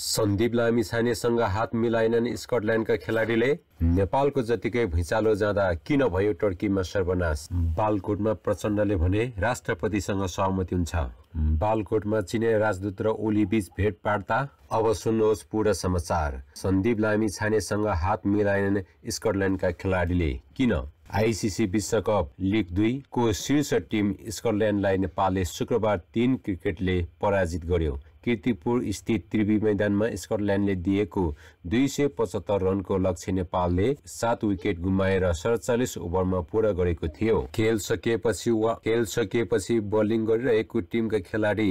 सन्दीप लामिछानेसँग हात मिलाएनन् स्कटल्यान्डका खेलाडीले नेपालको जतिकै भुइँचालो जाँदा किन भयो टर्कीमा सर्वनाश बालकोटमा प्रचण्डले भने राष्ट्रपतिसँग सहमति हुन्छ बालकोटमा चिने राजदूत र ओली बीच भेट पार्ता अब सुन्नुहोस् पूर्ण समाचार सन्दीप लामी छानेसँग हात मिलाएनन् स्कटल्यान्डका खेलाडीले किन आइसिसी विश्वकप लिग को शीर्ष टिम स्कटल्यान्डलाई नेपालले शुक्रबार तीन क्रिकेटले पराजित गर्यो किर्तिपुर स्थित त्रिवी मैदानमा स्कटल्याण्डले दिएको दुई सय पचहत्तर रनको लक्ष्य नेपालले सात विकेट गुमाएर सडचालिस ओभरमा पूरा गरेको थियो खेल सकिएपछि वा खेल सकिएपछि बलिङ गरिरहेको टिमका खेलाडी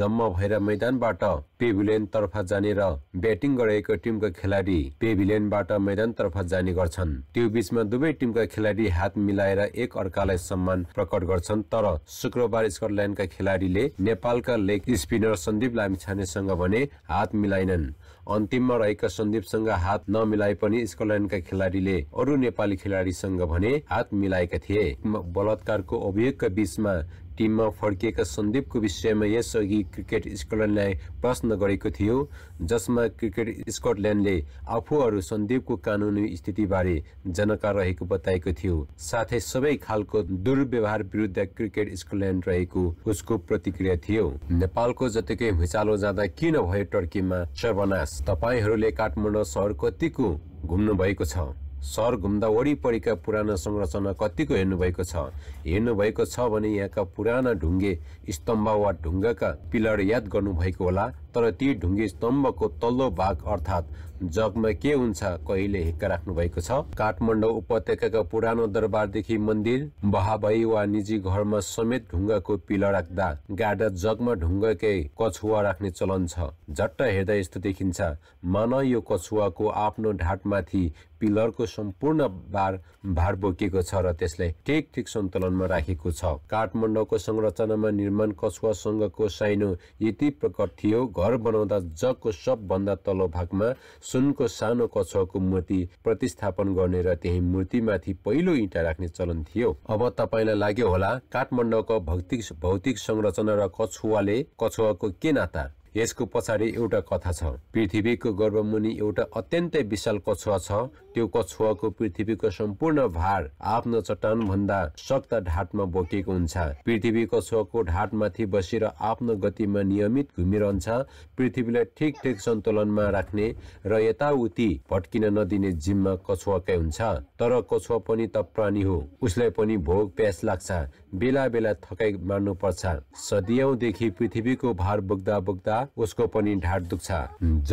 जम्मा भएर मैदानबाट पेभिलियन तर्फ जाने र ब्याटिङ गरेको टिमका खेलाडी पेभिलियनबाट मैदानतर्फ जाने गर्छन् त्यो बिचमा दुवै टिमका खेलाडी हात मिलाएर एक अर्कालाई सम्मान प्रकट गर्छन् तर शुक्रबार स्कटल्याण्डका खेलाडीले नेपालका लेग स्पिनर सन्दीप छानेसँग भने हात मिलाइनन् अन्तिममा रहेका सन्दीपसँग हात नमिलाए पनि स्कटल्याण्डका खेलाडीले अरू नेपाली खेलाडीसँग भने हात मिलाएका थिए बलात्कारको अभियोगका बीचमा टिममा फर्किएका सन्दीपको विषयमा यसअघि क्रिकेट स्कटल्यान्डलाई प्रश्न गरेको थियो जसमा क्रिकेट स्कटल्यान्डले आफूहरू सन्दीपको कानुनी स्थितिबारे जनकार रहेको बताएको थियो साथै सबै खालको दुर्व्यवहार विरुद्ध क्रिकेट स्कटल्यान्ड रहेको उसको प्रतिक्रिया थियो नेपालको जतिकै भुइँचालो जाँदा किन भयो टर्कीमा सर्वनाश तपाईँहरूले काठमाडौँ सहर कतिको घुम्नु भएको छ सहर घुम्दा वरिपरिका पुराना संरचना कतिको हेर्नुभएको छ हेर्नुभएको छ भने यहाँका पुराना ढुङ्गे स्तम्भ वा ढुङ्गाका पिलर याद गर्नुभएको होला तर ती ढुङ्गे स्तम्भको तल्लो भाग अर्थात् जगमा के हुन्छ कहिले हिक्क राख्नु भएको छ काठमाडौँ उपत्यकाका पुरानो दरबारदेखि मन्दिर बहाबई वा निजी घरमा समेत ढुङ्गाको पिलो राख्दा गाडा जगमा ढुङ्गाकै कछुवा राख्ने चलन छ झट्ट हेर्दा यस्तो देखिन्छ मान यो कछुवाको आफ्नो ढाटमाथि पिलरको सम्पूर्ण भार भार बोकेको छ र त्यसले ठिक ठिक सन्तुलनमा राखेको छ काठमाडौँको संरचनामा निर्माण कछुवा कछुवासँगको साइनो यति प्रकट थियो घर बनाउँदा जगको सबभन्दा तल्लो भागमा सुनको सानो कछको मूर्ति प्रतिस्थापन गर्ने र त्यही मूर्तिमाथि पहिलो इँटा राख्ने चलन थियो अब तपाईँलाई लाग्यो होला काठमाडौँको भौतिक भौतिक संरचना र कछुवाले कछुवाको के नाता यसको पछाडि एउटा कथा छ पृथ्वीको गर्भमुनि एउटा अत्यन्तै विशाल कछुवा छ त्यो कछुवाको पृथ्वीको सम्पूर्ण भार आफ्नो चट्टान भन्दा शक्त ढाटमा बोकेको हुन्छ पृथ्वी कछुवाको ढाटमाथि बसेर आफ्नो गतिमा नियमित घुमिरहन्छ पृथ्वीलाई ठिक ठिक सन्तुलनमा राख्ने र यताउति भट्किन नदिने जिम्मा कछुवाकै हुन्छ तर कछुवा पनि त प्राणी हो उसलाई पनि भोग प्यास लाग्छ बेला बेला थकाइ मार्नु पर्छ सदियौदेखि पृथ्वीको भार बोक्दा बोक्दा उसको पनि ढाड दुख्छ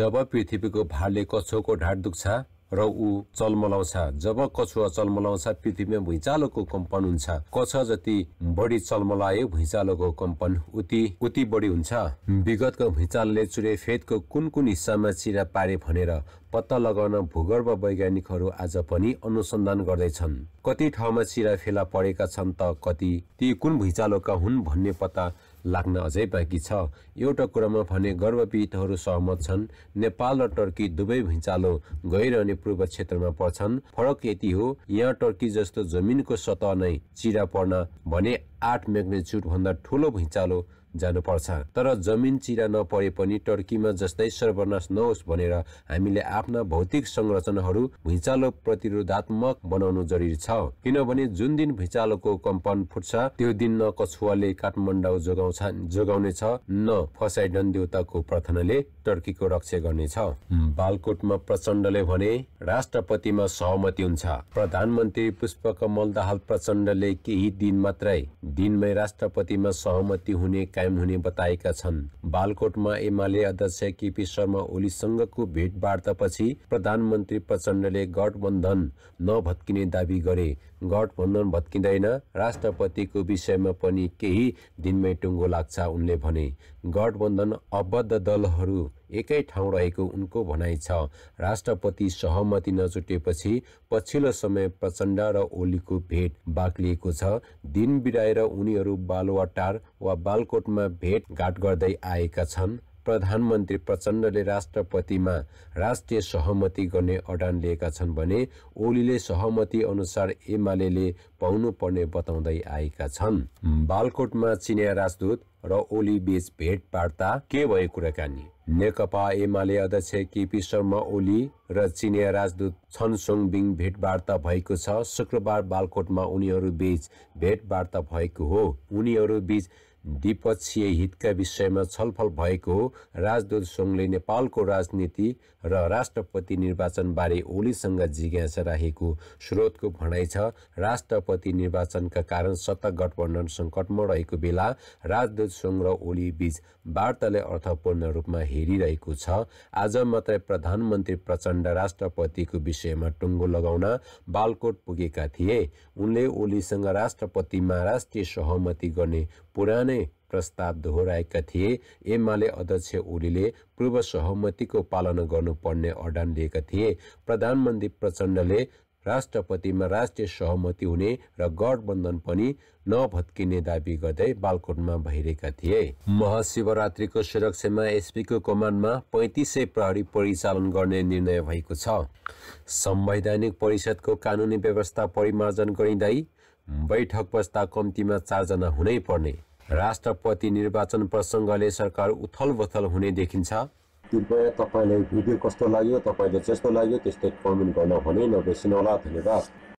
जब पृथ्वीको भारले कछुवाको ढाड दुख्छ र ऊ चलमलाउँछ जब कछुवा चलमलाउँछ पृथ्वीमा भुइँचालोको कम्पन हुन्छ कछ जति बढी चलमलायो भुइँचालोको कम्पन उति उति बढी हुन्छ विगतको भुइँचालले चुरे फेदको कुन कुन हिस्सामा चिरा पारे भनेर पत्ता लगाउन भूगर्भ वैज्ञानिकहरू आज पनि अनुसन्धान गर्दैछन् कति ठाउँमा चिरा फेला परेका छन् त कति ती कुन भुइँचालोका हुन् भन्ने पत्ता लाग्न अझै बाँकी छ एउटा कुरामा भने गर्भपीडितहरू सहमत छन् नेपाल र टर्की दुवै भुइँचालो गइरहने पूर्व क्षेत्रमा पर्छन् फरक यति हो यहाँ टर्की जस्तो जमिनको सतह नै चिरा पर्न भने आठ म्याग्नेच्युड भन्दा ठुलो भुइँचालो जानुपर्छ तर जमिन चिरा नपरे पनि टर्कीमा जस्तै सर्वनाश नहोस् भनेर हामीले आफ्ना भौतिक संरचनाहरू भुइँचालो प्रतिरोधात्मक बनाउनु जरुरी छ किनभने जुन दिन भुइँचालोको कम्पन फुट्छ त्यो दिन न कछुवाले काठमाडौँ जोगाउँछ जोगाउनेछ न फसाइडन देउताको प्रार्थनाले टर्कीको रक्षा गर्नेछ बालकोटमा प्रचण्डले भने राष्ट्रपतिमा सहमति हुन्छ प्रधानमन्त्री पुष्पकमल दाहाल प्रचण्डले केही दिन मात्रै दिनमै राष्ट्रपतिमा सहमति हुने कायम हुने बताएका छन् बालकोटमा एमाले अध्यक्ष केपी शर्मा ओलीसँगको भेटवार्तापछि प्रधानमन्त्री प्रचण्डले गठबन्धन नभत्किने दावी गरे गठबन्धन भत्किँदैन राष्ट्रपतिको विषयमा पनि केही दिनमै टुङ्गो लाग्छ उनले भने गठबन्धन अबद्ध दलहरू एकै ठाउँ रहेको उनको भनाइ छ राष्ट्रपति सहमति नजुटेपछि पछिल्लो समय प्रचण्ड र ओलीको भेट बाक्लिएको छ दिन बिराएर उनीहरू बालुवाटार वा बालकोटमा भेटघाट गर्दै आएका छन् प्रधानमन्त्री प्रचण्डले राष्ट्रपतिमा राष्ट्रिय सहमति गर्ने अडान लिएका छन् भने ओलीले सहमति अनुसार एमाले पाउनुपर्ने बताउँदै आएका छन् बालकोटमा चिनिया राजदूत र ओली बीच भेटवार्ता के भयो कुराकानी नेकपा एमाले अध्यक्ष केपी शर्मा ओली र चिनिया राजदूत छनसोङ बिङ भेटवार्ता भएको छ शुक्रबार बालकोटमा उनीहरू बीच भेटवार्ता भएको हो उनीहरू बीच द्विपक्षीय हितका विषयमा छलफल भएको राजदूत सङ्घले नेपालको राजनीति र रा राष्ट्रपति निर्वाचनबारे ओलीसँग जिज्ञासा राखेको स्रोतको भनाइ छ राष्ट्रपति निर्वाचनका कारण सत्ता गठबन्धन सङ्कटमा रहेको बेला राजदूत सङ्घ र ओली बीच वार्ताले अर्थपूर्ण रूपमा हेरिरहेको छ आज मात्रै प्रधानमन्त्री प्रचण्ड राष्ट्रपतिको विषयमा टुङ्गो लगाउन बालकोट पुगेका थिए उनले ओलीसँग राष्ट्रपतिमा राष्ट्रिय सहमति गर्ने पुरानै प्रस्ताव दोहोऱ्याएका थिए एमाले अध्यक्ष ओलीले पूर्व सहमतिको पालना गर्नुपर्ने अडान लिएका थिए प्रधानमन्त्री प्रचण्डले राष्ट्रपतिमा राष्ट्रिय सहमति हुने र गठबन्धन पनि नभत्किने दावी गर्दै बालकोटमा भइरहेका थिए महाशिवरात्रिको सुरक्षामा एसपीको कमानमा पैँतिस प्रहरी परिचालन गर्ने निर्णय भएको छ संवैधानिक परिषदको कानुनी व्यवस्था परिमार्जन गरिँदै बैठक बस्दा कम्तीमा चारजना हुनै पर्ने राष्ट्रपति निर्वाचन प्रसङ्गले सरकार उथल बथल हुने देखिन्छ कृपया तपाईँलाई भिडियो कस्तो लाग्यो तपाईँले जस्तो लाग्यो त्यस्तै कमेन्ट गर्न भने होला धन्यवाद